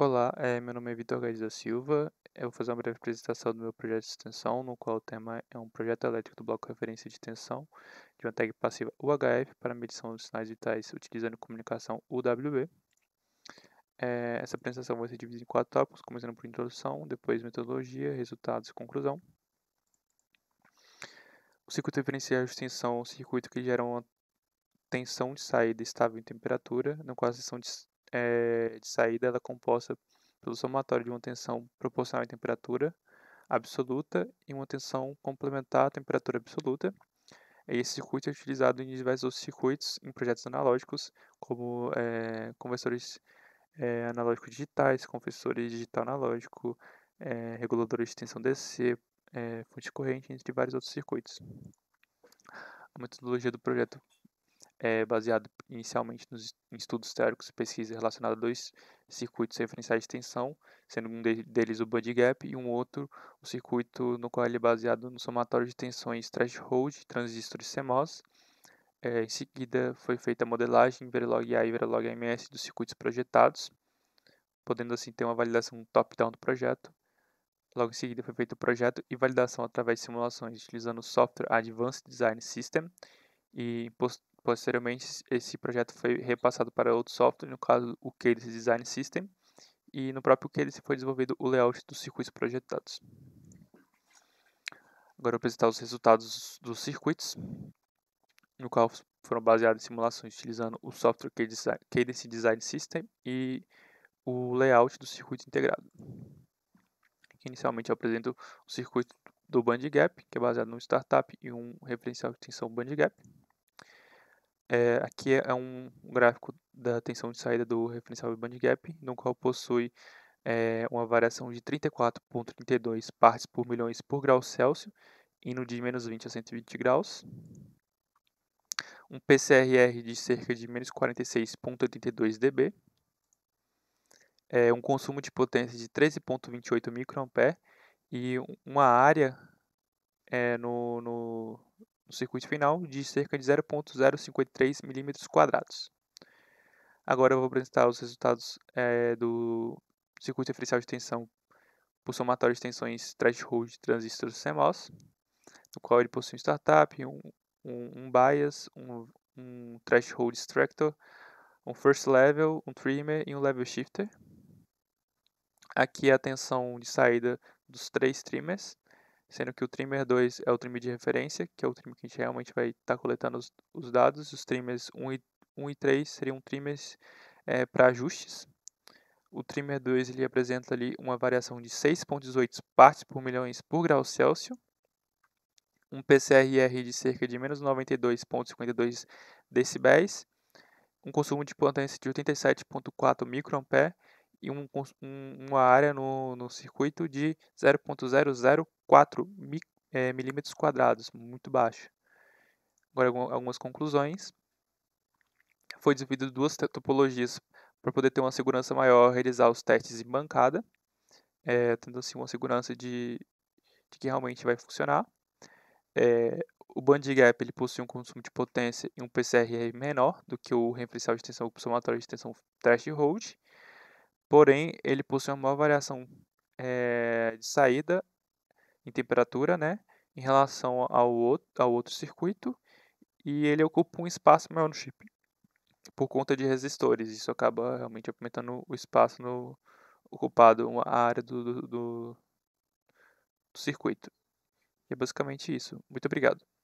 Olá, eh, meu nome é Vitor Gades da Silva. Eu vou fazer uma breve apresentação do meu projeto de extensão, no qual o tema é um projeto elétrico do bloco referência de tensão de uma tag passiva UHF para medição dos sinais vitais utilizando comunicação UWB. É, eh, essa apresentação vai ser dividida em quatro tópicos, começando por introdução, depois metodologia, resultados e conclusão. O circuito referencial de extensão é um circuito que gera uma tensão de saída estável em temperatura, no qual a seção de é, de saída ela é composta pelo somatório de uma tensão proporcional à temperatura absoluta e uma tensão complementar à temperatura absoluta. Esse circuito é utilizado em diversos circuitos em projetos analógicos, como é, conversores é, analógicos digitais, conversores digital analógico, é, reguladores de tensão DC, fonte de corrente, entre vários outros circuitos. A metodologia do projeto é baseado inicialmente nos, em estudos teóricos e pesquisa relacionada a dois circuitos referenciais de tensão, sendo um deles o body gap e um outro o circuito no qual ele é baseado no somatório de tensões threshold, transistor e CMOS. É, em seguida, foi feita a modelagem Verilog-A e Verilog-MS dos circuitos projetados, podendo assim ter uma validação top-down do projeto. Logo em seguida, foi feito o projeto e validação através de simulações, utilizando o software Advanced Design System e Posteriormente, esse projeto foi repassado para outro software, no caso o Cadence Design System, e no próprio Cadence foi desenvolvido o layout dos circuitos projetados. Agora eu vou apresentar os resultados dos circuitos, no qual foram baseadas simulações utilizando o software Cadence Design System e o layout do circuito integrado. Aqui, inicialmente eu apresento o circuito do bandgap, que é baseado num startup e um referencial de tensão bandgap. É, aqui é um gráfico da tensão de saída do referencial band gap, no qual possui é, uma variação de 34,32 partes por milhões por grau Celsius, indo de menos 20 a 120 graus. Um PCRR de cerca de menos 46,82 dB. É, um consumo de potência de 13,28 microampere e uma área é, no, no, no circuito final de cerca de 0.053 quadrados. Agora eu vou apresentar os resultados é, do circuito referencial de tensão por somatório de tensões threshold transistor CMOS, no qual ele possui um startup, um, um, um bias, um, um threshold extractor, um first level, um trimmer e um level shifter. Aqui é a tensão de saída dos três trimmers sendo que o trimmer 2 é o trimmer de referência, que é o trimmer que a gente realmente vai estar tá coletando os, os, dados. Os trimmers 1 e, 1 e 3 seriam trimmers é, para ajustes. O trimmer 2 ele apresenta ali uma variação de 6.18 partes por milhões por grau Celsius, um PCRR de cerca de menos 92.52 decibéis, um consumo de potência de 87.4 microampere e um, um, uma área no, no circuito de 0.004 mi, é, milímetros quadrados, muito baixo. Agora algumas conclusões. Foi desenvolvido duas topologias para poder ter uma segurança maior, realizar os testes em bancada, é, tendo assim uma segurança de, de que realmente vai funcionar. É, o gap ele possui um consumo de potência e um PCR menor do que o referencial de tensão somatório de tensão threshold Porém, ele possui uma maior variação é, de saída em temperatura, né? Em relação ao outro, ao outro circuito. E ele ocupa um espaço maior no chip. Por conta de resistores. Isso acaba realmente aumentando o espaço no, ocupado, a área do, do, do, do circuito. E é basicamente isso. Muito obrigado.